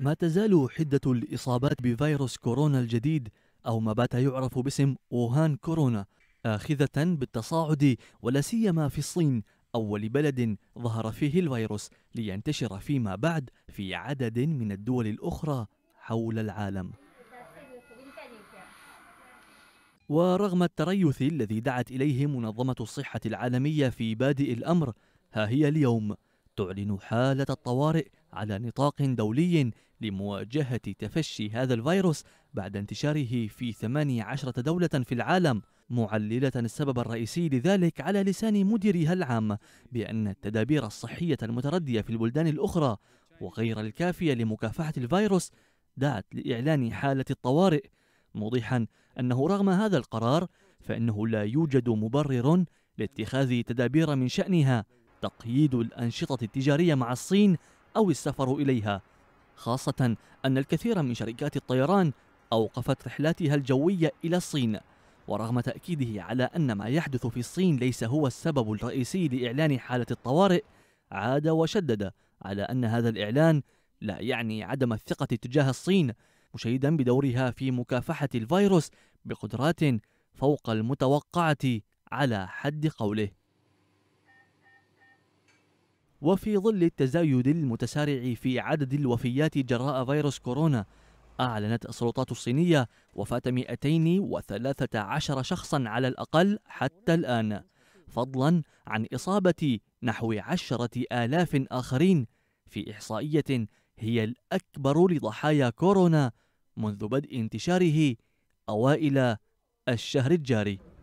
ما تزال حدة الإصابات بفيروس كورونا الجديد أو ما بات يعرف باسم ووهان كورونا آخذة بالتصاعد ولا سيما في الصين أول بلد ظهر فيه الفيروس لينتشر فيما بعد في عدد من الدول الأخرى حول العالم ورغم التريث الذي دعت إليه منظمة الصحة العالمية في بادئ الأمر ها هي اليوم تعلن حالة الطوارئ على نطاق دولي لمواجهة تفشي هذا الفيروس بعد انتشاره في 18 دولة في العالم معللة السبب الرئيسي لذلك على لسان مديرها العام بأن التدابير الصحية المتردية في البلدان الأخرى وغير الكافية لمكافحة الفيروس دعت لإعلان حالة الطوارئ موضحا أنه رغم هذا القرار فإنه لا يوجد مبرر لاتخاذ تدابير من شأنها تقييد الأنشطة التجارية مع الصين أو السفر إليها خاصة أن الكثير من شركات الطيران أوقفت رحلاتها الجوية إلى الصين ورغم تأكيده على أن ما يحدث في الصين ليس هو السبب الرئيسي لإعلان حالة الطوارئ عاد وشدد على أن هذا الإعلان لا يعني عدم الثقة تجاه الصين مشيدا بدورها في مكافحة الفيروس بقدرات فوق المتوقعة على حد قوله وفي ظل التزايد المتسارع في عدد الوفيات جراء فيروس كورونا أعلنت السلطات الصينية وفاة 213 شخصا على الأقل حتى الآن فضلا عن إصابة نحو عشرة آلاف آخرين في إحصائية هي الأكبر لضحايا كورونا منذ بدء انتشاره أوائل الشهر الجاري